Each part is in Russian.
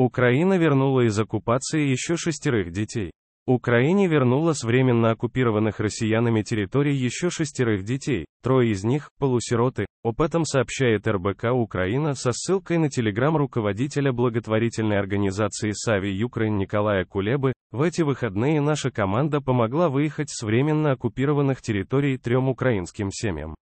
Украина вернула из оккупации еще шестерых детей. Украине вернула с временно оккупированных россиянами территорий еще шестерых детей, трое из них – полусироты. Об этом сообщает РБК «Украина» со ссылкой на телеграм руководителя благотворительной организации «Сави Юкрейн» Николая Кулебы. В эти выходные наша команда помогла выехать с временно оккупированных территорий трем украинским семьям.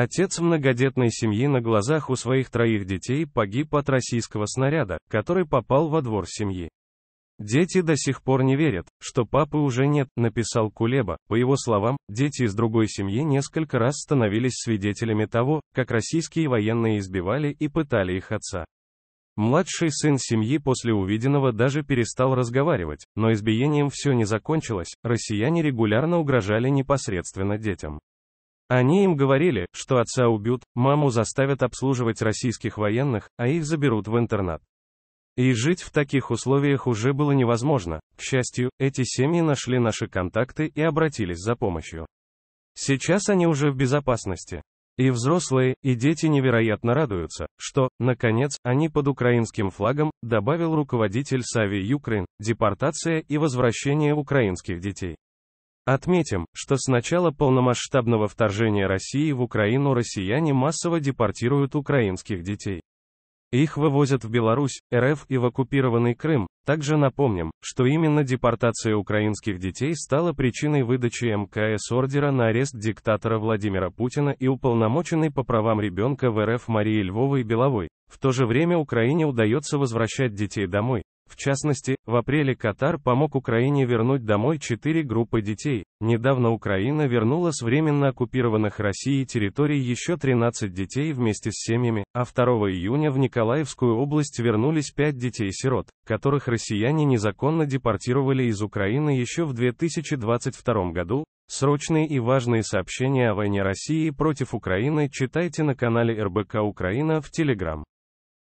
Отец многодетной семьи на глазах у своих троих детей погиб от российского снаряда, который попал во двор семьи. Дети до сих пор не верят, что папы уже нет, написал Кулеба. По его словам, дети из другой семьи несколько раз становились свидетелями того, как российские военные избивали и пытали их отца. Младший сын семьи после увиденного даже перестал разговаривать, но избиением все не закончилось, россияне регулярно угрожали непосредственно детям. Они им говорили, что отца убьют, маму заставят обслуживать российских военных, а их заберут в интернат. И жить в таких условиях уже было невозможно. К счастью, эти семьи нашли наши контакты и обратились за помощью. Сейчас они уже в безопасности. И взрослые, и дети невероятно радуются, что, наконец, они под украинским флагом, добавил руководитель Сави Юкрин, депортация и возвращение украинских детей. Отметим, что с начала полномасштабного вторжения России в Украину россияне массово депортируют украинских детей. Их вывозят в Беларусь, РФ и в оккупированный Крым. Также напомним, что именно депортация украинских детей стала причиной выдачи МКС ордера на арест диктатора Владимира Путина и уполномоченной по правам ребенка в РФ Марии Львовой и Беловой. В то же время Украине удается возвращать детей домой, в частности, в апреле Катар помог Украине вернуть домой четыре группы детей. Недавно Украина вернула с временно оккупированных Россией территорий еще 13 детей вместе с семьями, а 2 июня в Николаевскую область вернулись пять детей-сирот, которых россияне незаконно депортировали из Украины еще в 2022 году. Срочные и важные сообщения о войне России против Украины читайте на канале РБК Украина в Телеграм.